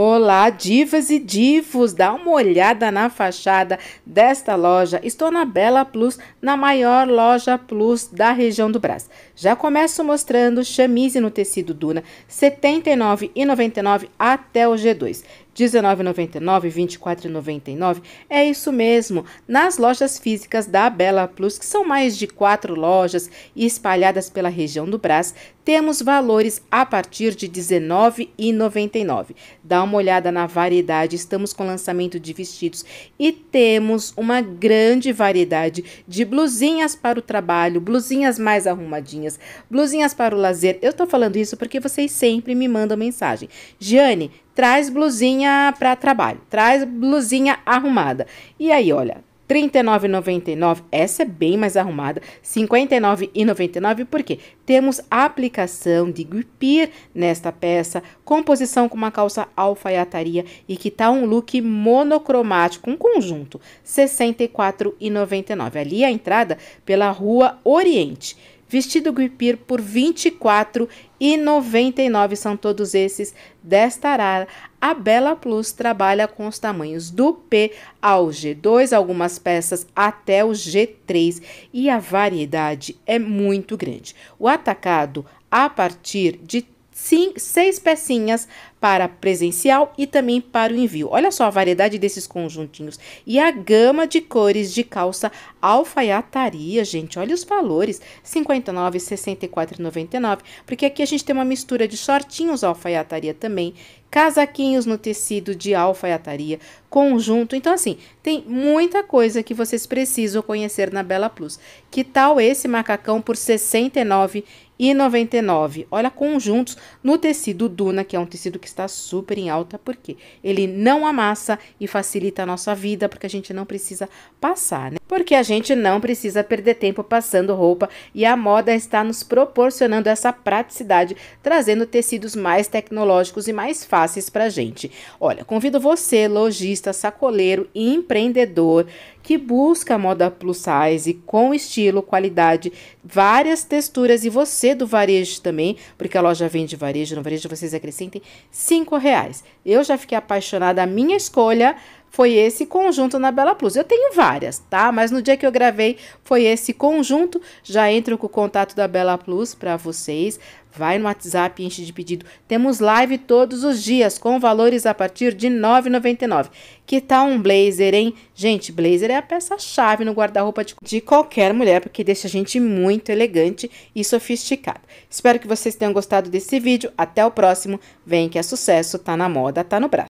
o Olá, divas e divos! Dá uma olhada na fachada desta loja. Estou na Bela Plus, na maior loja Plus da região do Brás. Já começo mostrando chamise no tecido Duna, R$ 79,99 até o G2. R$ 24,99. É isso mesmo. Nas lojas físicas da Bela Plus, que são mais de quatro lojas espalhadas pela região do Brás, temos valores a partir de 19,99. Dá uma olhada olhada na variedade, estamos com lançamento de vestidos e temos uma grande variedade de blusinhas para o trabalho, blusinhas mais arrumadinhas, blusinhas para o lazer. Eu tô falando isso porque vocês sempre me mandam mensagem. Jane, traz blusinha para trabalho, traz blusinha arrumada. E aí, olha, 39,99, essa é bem mais arrumada, 59,99, quê temos aplicação de guipir nesta peça, composição com uma calça alfaiataria e que tá um look monocromático, um conjunto, 64,99. Ali é a entrada pela Rua Oriente vestido guipir por R$ 24,99 são todos esses desta arara. A Bela Plus trabalha com os tamanhos do P ao G2, algumas peças até o G3 e a variedade é muito grande. O atacado a partir de sim, seis pecinhas para presencial e também para o envio. Olha só a variedade desses conjuntinhos e a gama de cores de calça alfaiataria, gente. Olha os valores: R$ 59,64,99, porque aqui a gente tem uma mistura de shortinhos alfaiataria também, casaquinhos no tecido de alfaiataria, conjunto. Então assim, tem muita coisa que vocês precisam conhecer na Bela Plus. Que tal esse macacão por 69 e 99. Olha, conjuntos no tecido Duna, que é um tecido que está super em alta, porque ele não amassa e facilita a nossa vida, porque a gente não precisa passar, né? Porque a gente não precisa perder tempo passando roupa e a moda está nos proporcionando essa praticidade, trazendo tecidos mais tecnológicos e mais fáceis para gente. Olha, convido você, lojista, sacoleiro e empreendedor que busca moda plus size com estilo, qualidade, várias texturas e você do varejo também, porque a loja vende varejo, no varejo vocês acrescentem cinco reais. Eu já fiquei apaixonada, a minha escolha foi esse conjunto na Bela Plus. Eu tenho várias, tá? Mas no dia que eu gravei foi esse conjunto. Já entro com o contato da Bela Plus para vocês. Vai no WhatsApp, enche de pedido. Temos live todos os dias, com valores a partir de R$ 9,99. Que tal um blazer, hein? Gente, blazer é a peça-chave no guarda-roupa de, de, qualquer mulher, porque deixa a gente muito elegante e sofisticada. Espero que vocês tenham gostado desse vídeo. Até o próximo. Vem que é sucesso, tá na moda, tá no braço.